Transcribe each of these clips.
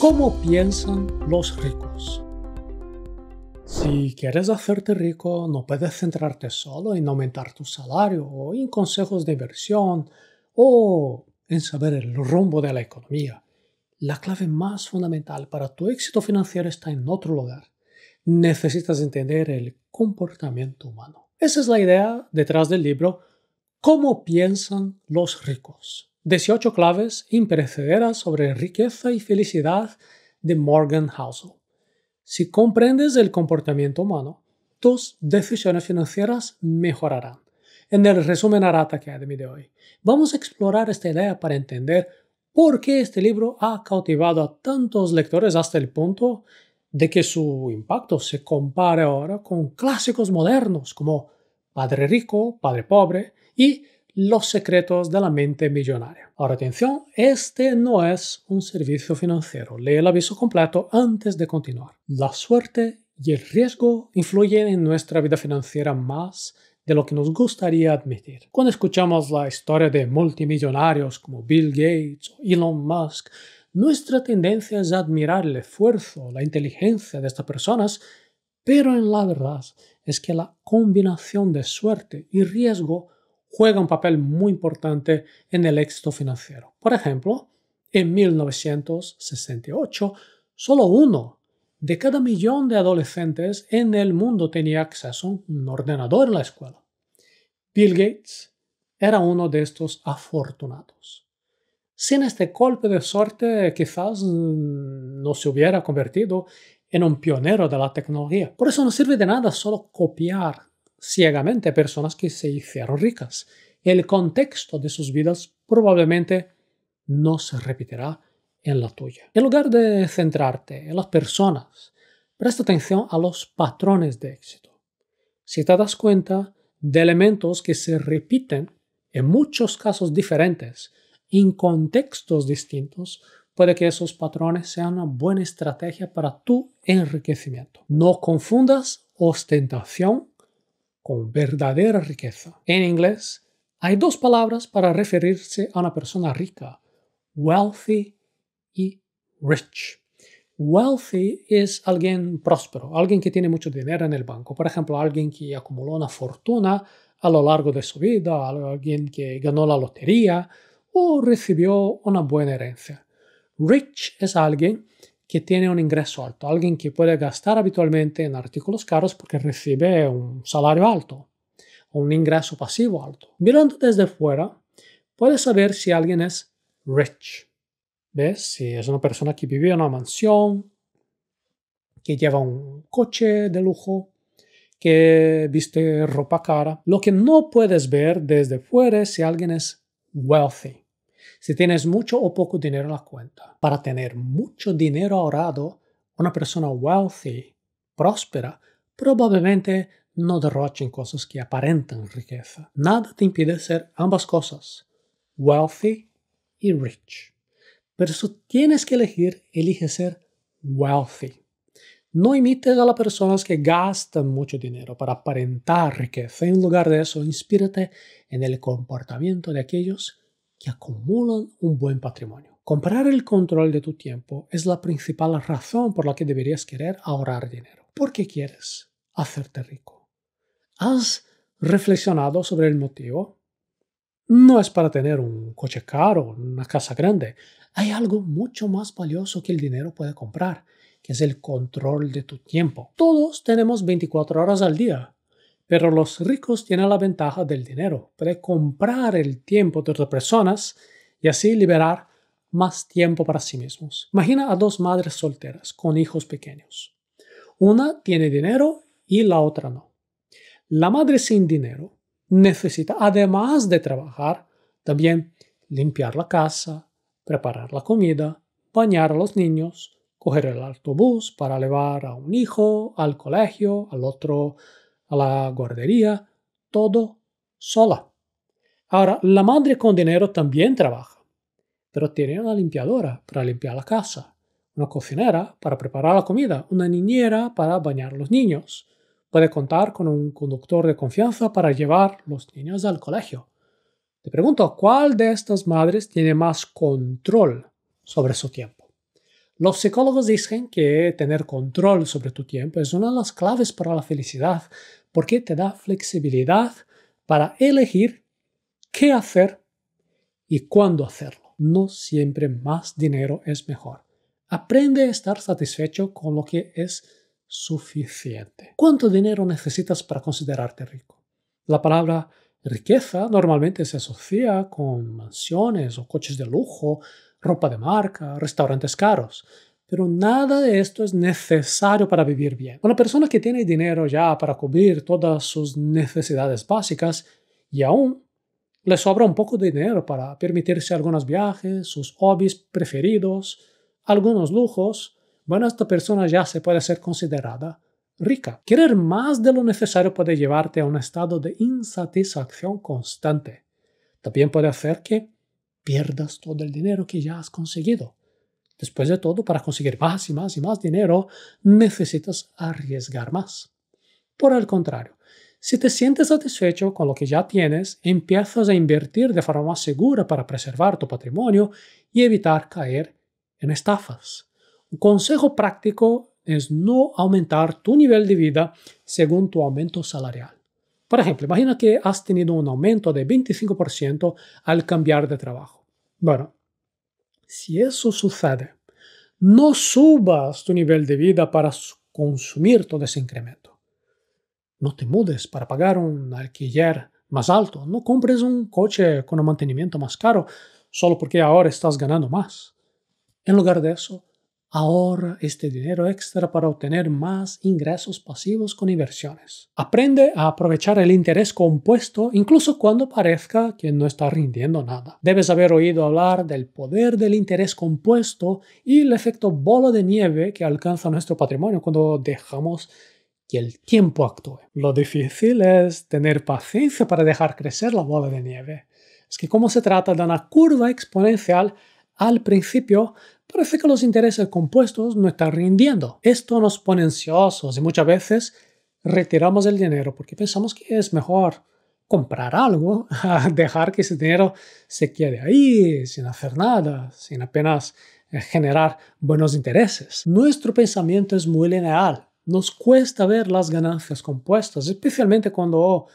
¿Cómo piensan los ricos? Si quieres hacerte rico, no puedes centrarte solo en aumentar tu salario o en consejos de inversión o en saber el rumbo de la economía. La clave más fundamental para tu éxito financiero está en otro lugar. Necesitas entender el comportamiento humano. Esa es la idea detrás del libro ¿Cómo piensan los ricos? 18 claves imperecederas sobre riqueza y felicidad de Morgan Housel. Si comprendes el comportamiento humano, tus decisiones financieras mejorarán. En el resumen Arata Academy de hoy, vamos a explorar esta idea para entender por qué este libro ha cautivado a tantos lectores hasta el punto de que su impacto se compare ahora con clásicos modernos como Padre Rico, Padre Pobre y los secretos de la mente millonaria. Ahora atención, este no es un servicio financiero. Lee el aviso completo antes de continuar. La suerte y el riesgo influyen en nuestra vida financiera más de lo que nos gustaría admitir. Cuando escuchamos la historia de multimillonarios como Bill Gates o Elon Musk, nuestra tendencia es admirar el esfuerzo, la inteligencia de estas personas, pero en la verdad es que la combinación de suerte y riesgo juega un papel muy importante en el éxito financiero. Por ejemplo, en 1968, solo uno de cada millón de adolescentes en el mundo tenía acceso a un ordenador en la escuela. Bill Gates era uno de estos afortunados. Sin este golpe de suerte, quizás mm, no se hubiera convertido en un pionero de la tecnología. Por eso no sirve de nada solo copiar ciegamente personas que se hicieron ricas. El contexto de sus vidas probablemente no se repetirá en la tuya. En lugar de centrarte en las personas, presta atención a los patrones de éxito. Si te das cuenta de elementos que se repiten en muchos casos diferentes, en contextos distintos, puede que esos patrones sean una buena estrategia para tu enriquecimiento. No confundas ostentación con verdadera riqueza. En inglés, hay dos palabras para referirse a una persona rica, wealthy y rich. Wealthy es alguien próspero, alguien que tiene mucho dinero en el banco, por ejemplo, alguien que acumuló una fortuna a lo largo de su vida, alguien que ganó la lotería o recibió una buena herencia. Rich es alguien que tiene un ingreso alto, alguien que puede gastar habitualmente en artículos caros porque recibe un salario alto o un ingreso pasivo alto. Mirando desde fuera, puedes saber si alguien es rich. ¿Ves? Si es una persona que vive en una mansión, que lleva un coche de lujo, que viste ropa cara. Lo que no puedes ver desde fuera es si alguien es wealthy si tienes mucho o poco dinero en la cuenta. Para tener mucho dinero ahorrado, una persona wealthy, próspera, probablemente no derroche en cosas que aparentan riqueza. Nada te impide ser ambas cosas, wealthy y rich. Pero si tienes que elegir, elige ser wealthy. No imites a las personas que gastan mucho dinero para aparentar riqueza. En lugar de eso, inspírate en el comportamiento de aquellos que acumulan un buen patrimonio. Comprar el control de tu tiempo es la principal razón por la que deberías querer ahorrar dinero. ¿Por qué quieres hacerte rico? ¿Has reflexionado sobre el motivo? No es para tener un coche caro, una casa grande. Hay algo mucho más valioso que el dinero puede comprar, que es el control de tu tiempo. Todos tenemos 24 horas al día pero los ricos tienen la ventaja del dinero. de comprar el tiempo de otras personas y así liberar más tiempo para sí mismos. Imagina a dos madres solteras con hijos pequeños. Una tiene dinero y la otra no. La madre sin dinero necesita, además de trabajar, también limpiar la casa, preparar la comida, bañar a los niños, coger el autobús para llevar a un hijo al colegio, al otro a la guardería, todo sola. Ahora, la madre con dinero también trabaja, pero tiene una limpiadora para limpiar la casa, una cocinera para preparar la comida, una niñera para bañar los niños. Puede contar con un conductor de confianza para llevar los niños al colegio. Te pregunto, ¿cuál de estas madres tiene más control sobre su tiempo? Los psicólogos dicen que tener control sobre tu tiempo es una de las claves para la felicidad porque te da flexibilidad para elegir qué hacer y cuándo hacerlo. No siempre más dinero es mejor. Aprende a estar satisfecho con lo que es suficiente. ¿Cuánto dinero necesitas para considerarte rico? La palabra riqueza normalmente se asocia con mansiones o coches de lujo ropa de marca, restaurantes caros. Pero nada de esto es necesario para vivir bien. Una persona que tiene dinero ya para cubrir todas sus necesidades básicas y aún le sobra un poco de dinero para permitirse algunos viajes, sus hobbies preferidos, algunos lujos, bueno, esta persona ya se puede ser considerada rica. Querer más de lo necesario puede llevarte a un estado de insatisfacción constante. También puede hacer que pierdas todo el dinero que ya has conseguido. Después de todo, para conseguir más y más y más dinero, necesitas arriesgar más. Por el contrario, si te sientes satisfecho con lo que ya tienes, empiezas a invertir de forma más segura para preservar tu patrimonio y evitar caer en estafas. Un consejo práctico es no aumentar tu nivel de vida según tu aumento salarial. Por ejemplo, imagina que has tenido un aumento de 25% al cambiar de trabajo. Bueno, si eso sucede, no subas tu nivel de vida para consumir todo ese incremento. No te mudes para pagar un alquiler más alto. No compres un coche con un mantenimiento más caro solo porque ahora estás ganando más. En lugar de eso, Ahorra este dinero extra para obtener más ingresos pasivos con inversiones. Aprende a aprovechar el interés compuesto incluso cuando parezca que no está rindiendo nada. Debes haber oído hablar del poder del interés compuesto y el efecto bola de nieve que alcanza nuestro patrimonio cuando dejamos que el tiempo actúe. Lo difícil es tener paciencia para dejar crecer la bola de nieve. Es que como se trata de una curva exponencial, al principio, parece que los intereses compuestos no están rindiendo. Esto nos pone ansiosos y muchas veces retiramos el dinero porque pensamos que es mejor comprar algo a dejar que ese dinero se quede ahí sin hacer nada, sin apenas eh, generar buenos intereses. Nuestro pensamiento es muy lineal. Nos cuesta ver las ganancias compuestas, especialmente cuando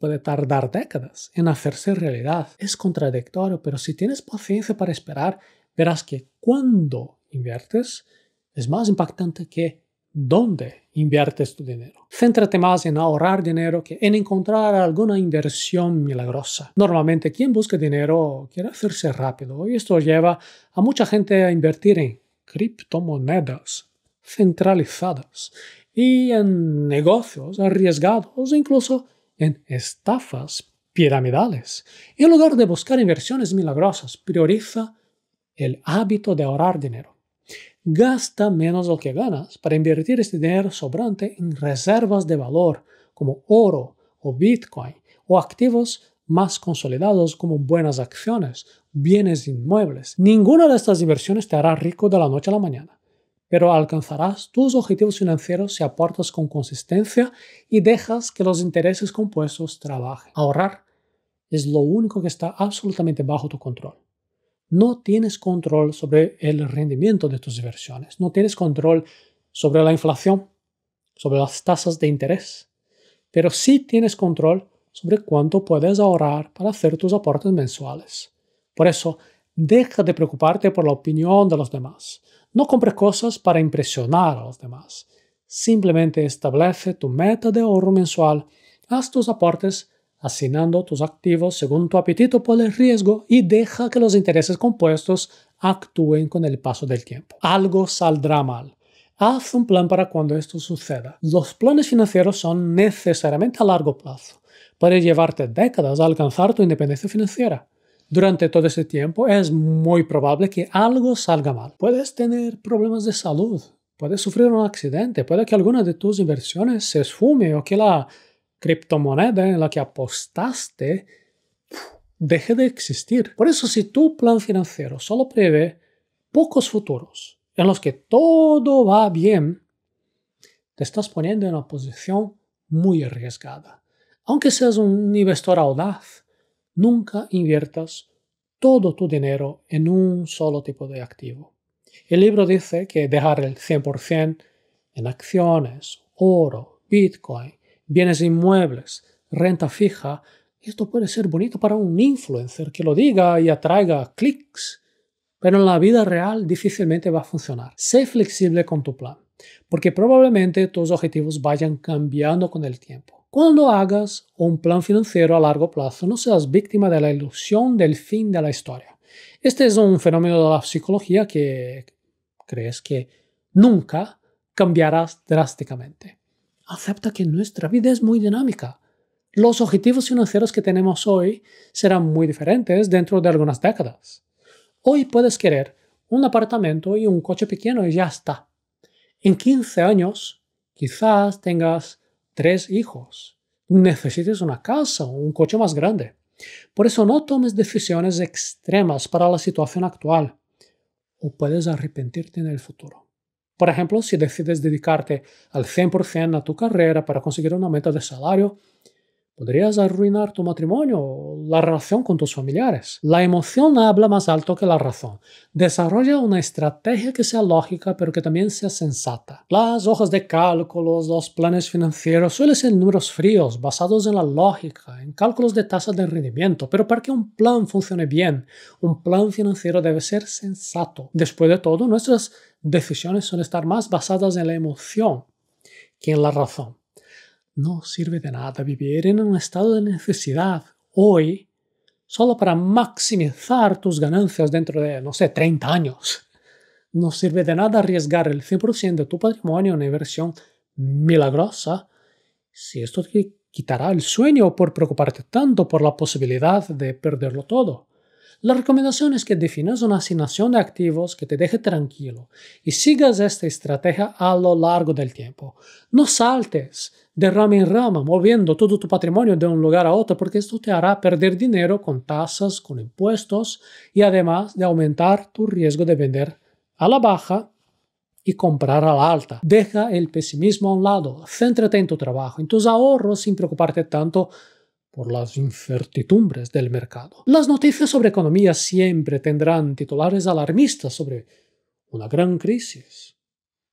puede tardar décadas en hacerse realidad. Es contradictorio, pero si tienes paciencia para esperar, verás que cuando inviertes es más impactante que dónde inviertes tu dinero. Céntrate más en ahorrar dinero que en encontrar alguna inversión milagrosa. Normalmente quien busca dinero quiere hacerse rápido y esto lleva a mucha gente a invertir en criptomonedas centralizadas y en negocios arriesgados, incluso en estafas piramidales. En lugar de buscar inversiones milagrosas, prioriza el hábito de ahorrar dinero. Gasta menos lo que ganas para invertir este dinero sobrante en reservas de valor como oro o bitcoin o activos más consolidados como buenas acciones, bienes inmuebles. Ninguna de estas inversiones te hará rico de la noche a la mañana pero alcanzarás tus objetivos financieros si aportas con consistencia y dejas que los intereses compuestos trabajen. Ahorrar es lo único que está absolutamente bajo tu control. No tienes control sobre el rendimiento de tus inversiones, no tienes control sobre la inflación, sobre las tasas de interés, pero sí tienes control sobre cuánto puedes ahorrar para hacer tus aportes mensuales. Por eso, deja de preocuparte por la opinión de los demás no compres cosas para impresionar a los demás. Simplemente establece tu meta de ahorro mensual, haz tus aportes, asignando tus activos según tu apetito por el riesgo y deja que los intereses compuestos actúen con el paso del tiempo. Algo saldrá mal. Haz un plan para cuando esto suceda. Los planes financieros son necesariamente a largo plazo. Puede llevarte décadas a alcanzar tu independencia financiera durante todo ese tiempo es muy probable que algo salga mal. Puedes tener problemas de salud, puedes sufrir un accidente, puede que alguna de tus inversiones se esfume o que la criptomoneda en la que apostaste deje de existir. Por eso si tu plan financiero solo prevé pocos futuros en los que todo va bien, te estás poniendo en una posición muy arriesgada. Aunque seas un inversor audaz, nunca inviertas todo tu dinero en un solo tipo de activo. El libro dice que dejar el 100% en acciones, oro, bitcoin, bienes inmuebles, renta fija, esto puede ser bonito para un influencer que lo diga y atraiga clics, pero en la vida real difícilmente va a funcionar. Sé flexible con tu plan, porque probablemente tus objetivos vayan cambiando con el tiempo. Cuando hagas un plan financiero a largo plazo, no seas víctima de la ilusión del fin de la historia. Este es un fenómeno de la psicología que crees que nunca cambiarás drásticamente. Acepta que nuestra vida es muy dinámica. Los objetivos financieros que tenemos hoy serán muy diferentes dentro de algunas décadas. Hoy puedes querer un apartamento y un coche pequeño y ya está. En 15 años, quizás tengas tres hijos. Necesitas una casa o un coche más grande. Por eso no tomes decisiones extremas para la situación actual o puedes arrepentirte en el futuro. Por ejemplo, si decides dedicarte al 100% a tu carrera para conseguir un aumento de salario, Podrías arruinar tu matrimonio, o la relación con tus familiares. La emoción habla más alto que la razón. Desarrolla una estrategia que sea lógica pero que también sea sensata. Las hojas de cálculos, los planes financieros suelen ser números fríos basados en la lógica, en cálculos de tasas de rendimiento, pero para que un plan funcione bien, un plan financiero debe ser sensato. Después de todo, nuestras decisiones suelen estar más basadas en la emoción que en la razón no sirve de nada vivir en un estado de necesidad hoy solo para maximizar tus ganancias dentro de, no sé, 30 años. No sirve de nada arriesgar el 100% de tu patrimonio en una inversión milagrosa si esto te quitará el sueño por preocuparte tanto por la posibilidad de perderlo todo. La recomendación es que definas una asignación de activos que te deje tranquilo y sigas esta estrategia a lo largo del tiempo. No saltes de rama en rama, moviendo todo tu patrimonio de un lugar a otro, porque esto te hará perder dinero con tasas, con impuestos y además de aumentar tu riesgo de vender a la baja y comprar a la alta. Deja el pesimismo a un lado, céntrate en tu trabajo, en tus ahorros sin preocuparte tanto por las incertidumbres del mercado. Las noticias sobre economía siempre tendrán titulares alarmistas sobre una gran crisis,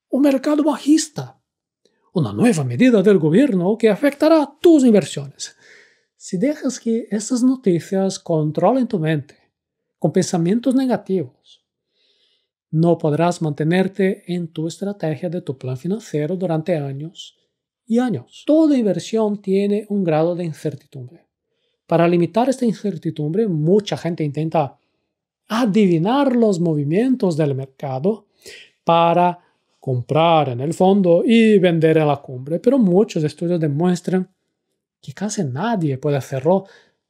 un mercado bajista, una nueva medida del gobierno que afectará tus inversiones. Si dejas que esas noticias controlen tu mente con pensamientos negativos, no podrás mantenerte en tu estrategia de tu plan financiero durante años y años. Toda inversión tiene un grado de incertidumbre. Para limitar esta incertidumbre, mucha gente intenta adivinar los movimientos del mercado para comprar en el fondo y vender en la cumbre, pero muchos estudios demuestran que casi nadie puede hacerlo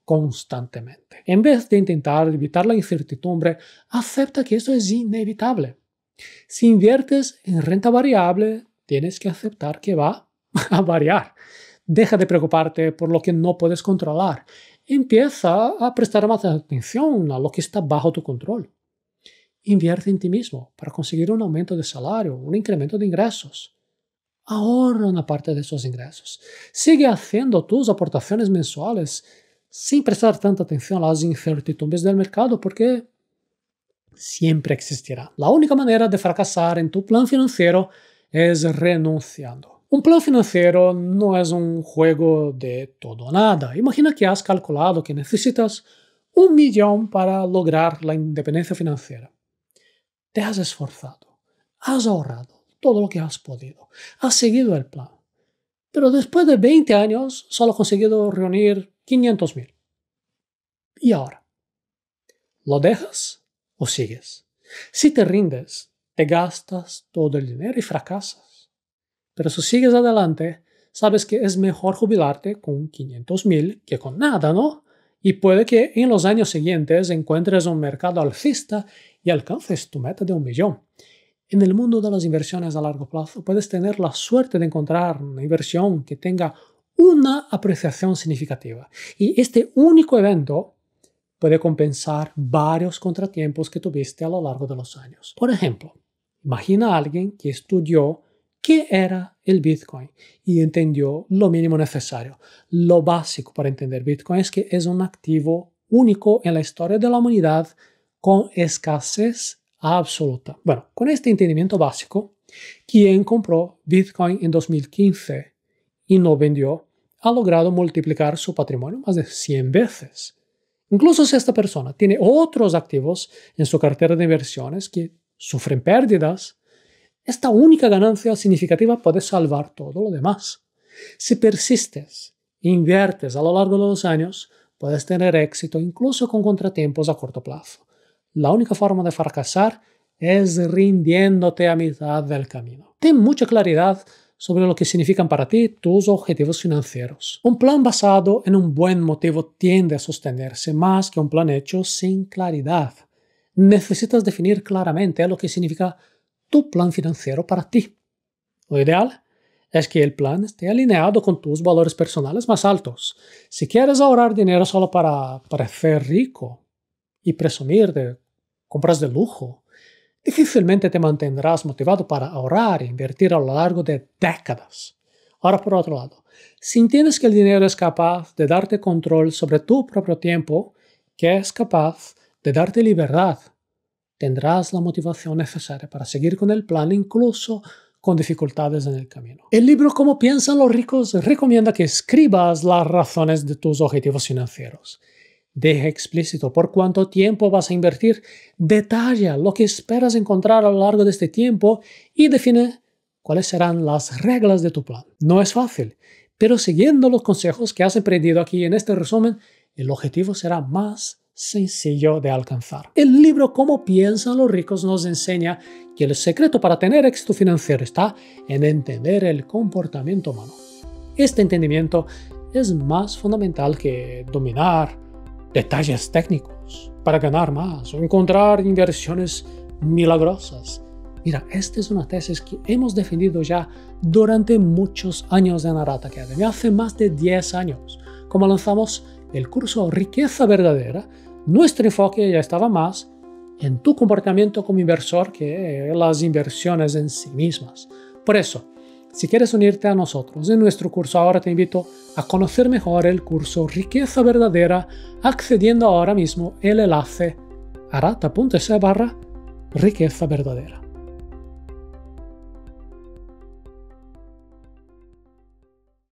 constantemente. En vez de intentar evitar la incertidumbre, acepta que eso es inevitable. Si inviertes en renta variable, tienes que aceptar que va a variar. Deja de preocuparte por lo que no puedes controlar. Empieza a prestar más atención a lo que está bajo tu control. Invierte en ti mismo para conseguir un aumento de salario, un incremento de ingresos. Ahorra una parte de esos ingresos. Sigue haciendo tus aportaciones mensuales sin prestar tanta atención a las incertidumbres del mercado porque siempre existirá. La única manera de fracasar en tu plan financiero es renunciando. Un plan financiero no es un juego de todo o nada. Imagina que has calculado que necesitas un millón para lograr la independencia financiera. Te has esforzado, has ahorrado todo lo que has podido, has seguido el plan. Pero después de 20 años solo has conseguido reunir 500.000. mil. ¿Y ahora? ¿Lo dejas o sigues? Si te rindes, te gastas todo el dinero y fracasas. Pero si sigues adelante, sabes que es mejor jubilarte con 500 que con nada, ¿no? Y puede que en los años siguientes encuentres un mercado alcista y alcances tu meta de un millón. En el mundo de las inversiones a largo plazo puedes tener la suerte de encontrar una inversión que tenga una apreciación significativa. Y este único evento puede compensar varios contratiempos que tuviste a lo largo de los años. Por ejemplo, imagina a alguien que estudió qué era el Bitcoin y entendió lo mínimo necesario. Lo básico para entender Bitcoin es que es un activo único en la historia de la humanidad con escasez absoluta. Bueno, con este entendimiento básico, quien compró Bitcoin en 2015 y no vendió ha logrado multiplicar su patrimonio más de 100 veces. Incluso si esta persona tiene otros activos en su cartera de inversiones que sufren pérdidas, esta única ganancia significativa puede salvar todo lo demás. Si persistes e inviertes a lo largo de los años, puedes tener éxito incluso con contratiempos a corto plazo. La única forma de fracasar es rindiéndote a mitad del camino. Ten mucha claridad sobre lo que significan para ti tus objetivos financieros. Un plan basado en un buen motivo tiende a sostenerse más que un plan hecho sin claridad. Necesitas definir claramente lo que significa tu plan financiero para ti. Lo ideal es que el plan esté alineado con tus valores personales más altos. Si quieres ahorrar dinero solo para parecer rico y presumir de compras de lujo, difícilmente te mantendrás motivado para ahorrar e invertir a lo largo de décadas. Ahora, por otro lado, si entiendes que el dinero es capaz de darte control sobre tu propio tiempo, que es capaz de darte libertad tendrás la motivación necesaria para seguir con el plan incluso con dificultades en el camino. El libro Cómo piensan los ricos recomienda que escribas las razones de tus objetivos financieros. Deja explícito por cuánto tiempo vas a invertir, detalla lo que esperas encontrar a lo largo de este tiempo y define cuáles serán las reglas de tu plan. No es fácil, pero siguiendo los consejos que has aprendido aquí en este resumen, el objetivo será más sencillo de alcanzar. El libro Cómo piensan los ricos nos enseña que el secreto para tener éxito financiero está en entender el comportamiento humano. Este entendimiento es más fundamental que dominar detalles técnicos para ganar más o encontrar inversiones milagrosas. Mira, esta es una tesis que hemos defendido ya durante muchos años en Arata Academy, hace más de 10 años, como lanzamos el curso Riqueza Verdadera, nuestro enfoque ya estaba más en tu comportamiento como inversor que las inversiones en sí mismas. Por eso, si quieres unirte a nosotros en nuestro curso ahora te invito a conocer mejor el curso Riqueza Verdadera accediendo ahora mismo el enlace arata.se barra riqueza verdadera.